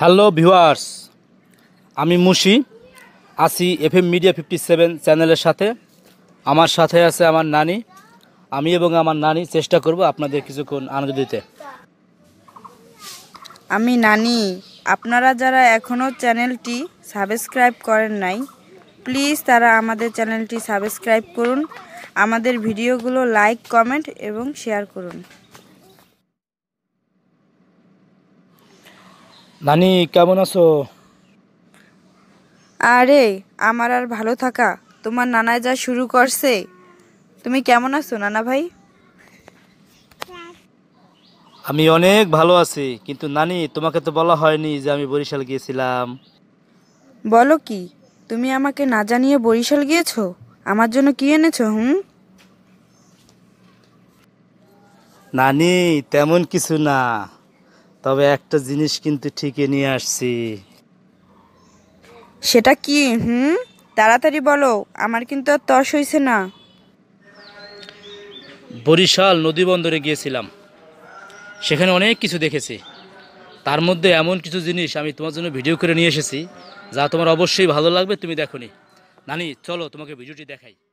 hello viewers আমি মুশি আছি M media fifty seven চ্যানেলের সাথে আমার সাথে আছে আমার নানি আমি এবং আমার নানি চেষ্টা করব আপনাদের কিছুক্ষণ আনন্দ দিতে আমি নানি আপনারা যারা এখনও চ্যানেলটি সাবস্ক্রাইব করেন নাই প্লিজ তারা আমাদের চ্যানেলটি সাবস্ক্রাইব করুন আমাদের ভিডিওগুলো লাইক কমেন্ট এবং শেয়ার করুন নানি কেমন আছো আরে আমার আর ভালো থাকা তোমার নানায় যা শুরু করছে তুমি কেমন আছো নানা ভাই আমি অনেক ভালো আছি কিন্তু নানি তোমাকে তো বলা হয়নি যে আমি বরিশাল গিয়েছিলাম বলো কি তুমি আমাকে না জানিয়ে বরিশাল গিয়েছো আমার জন্য কি এনেছো হুম নানি তেমন কিছু না তবে একটা জিনিস কিন্তু ঠিকই নিয়ে আসছি সেটা কি হুম তাড়াতাড়ি বলো আমার কিন্তু আর তস হইছে না বরিশাল নদী বন্দরে গিয়েছিলাম সেখানে অনেক কিছু দেখেছি তার মধ্যে এমন কিছু জিনিস আমি তোমার জন্য ভিডিও করে নিয়ে এসেছি যা তোমার অবশ্যই ভালো লাগবে তুমি দেখো নানি চলো তোমাকে ভিডিওটি দেখাই